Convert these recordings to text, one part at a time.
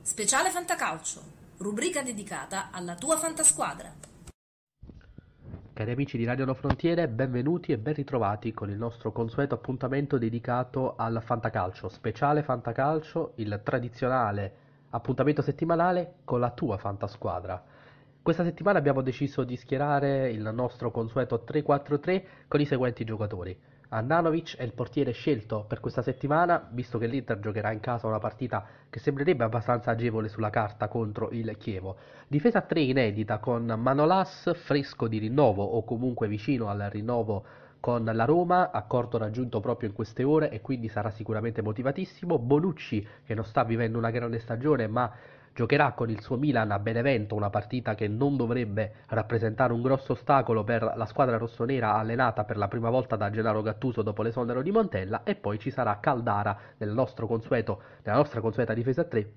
Speciale Fantacalcio, rubrica dedicata alla tua fantasquadra. Cari amici di Radio No Frontiere, benvenuti e ben ritrovati con il nostro consueto appuntamento dedicato al Fantacalcio, speciale Fantacalcio, il tradizionale appuntamento settimanale con la tua fantasquadra. Questa settimana abbiamo deciso di schierare il nostro consueto 3-4-3 con i seguenti giocatori. Andanovic è il portiere scelto per questa settimana, visto che l'Inter giocherà in casa una partita che sembrerebbe abbastanza agevole sulla carta contro il Chievo. Difesa 3 inedita con Manolas fresco di rinnovo o comunque vicino al rinnovo con la Roma, accordo raggiunto proprio in queste ore e quindi sarà sicuramente motivatissimo. Bonucci che non sta vivendo una grande stagione ma Giocherà con il suo Milan a Benevento una partita che non dovrebbe rappresentare un grosso ostacolo per la squadra rossonera allenata per la prima volta da Gennaro Gattuso dopo l'esonero di Montella e poi ci sarà Caldara nel consueto, nella nostra consueta difesa 3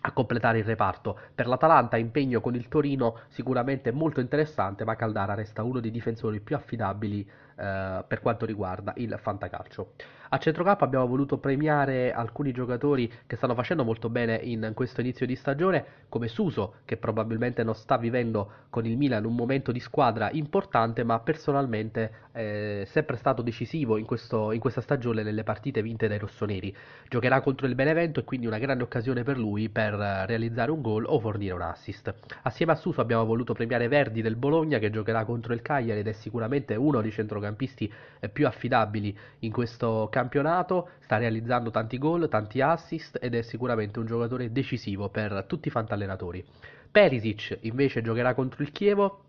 a completare il reparto. Per l'Atalanta impegno con il Torino sicuramente molto interessante, ma Caldara resta uno dei difensori più affidabili eh, per quanto riguarda il fantacalcio. A centrocampo abbiamo voluto premiare alcuni giocatori che stanno facendo molto bene in questo inizio di stagione, come Suso, che probabilmente non sta vivendo con il Milan un momento di squadra importante, ma personalmente è eh, sempre stato decisivo in, questo, in questa stagione nelle partite vinte dai rossoneri. Giocherà contro il Benevento e quindi una grande occasione per lui per realizzare un gol o fornire un assist. Assieme a Suso abbiamo voluto premiare Verdi del Bologna, che giocherà contro il Cagliari ed è sicuramente uno di centrocampisti centrocampisti eh, più affidabili in questo campionato, sta realizzando tanti gol, tanti assist ed è sicuramente un giocatore decisivo per tutti i fantallenatori. Perisic invece giocherà contro il Chievo,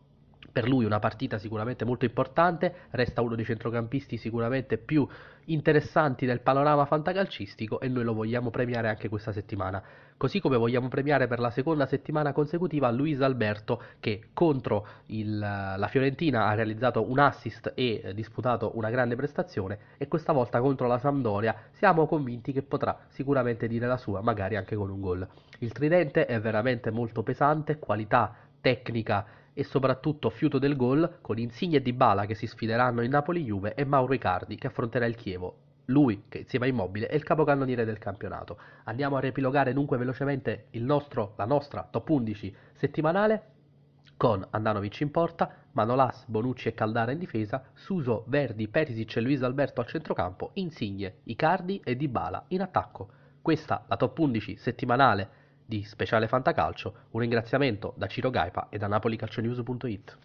per lui una partita sicuramente molto importante, resta uno dei centrocampisti sicuramente più interessanti del panorama fantacalcistico e noi lo vogliamo premiare anche questa settimana. Così come vogliamo premiare per la seconda settimana consecutiva Luis Alberto che contro il, la Fiorentina ha realizzato un assist e eh, disputato una grande prestazione e questa volta contro la Sampdoria siamo convinti che potrà sicuramente dire la sua, magari anche con un gol. Il tridente è veramente molto pesante, qualità tecnica e soprattutto fiuto del gol con Insigne e Dybala che si sfideranno in Napoli-Juve e Mauro Icardi che affronterà il Chievo. Lui, che insieme a Immobile, è il capocannoniere del campionato. Andiamo a riepilogare dunque velocemente nostro, la nostra top 11 settimanale con Andanovic in porta, Manolas, Bonucci e Caldara in difesa, Suso, Verdi, Perisic e Luis Alberto al centrocampo, Insigne, Icardi e Dybala in attacco. Questa la top 11 settimanale di Speciale Fantacalcio, un ringraziamento da Ciro Gaipa e da napolicalcionews.it.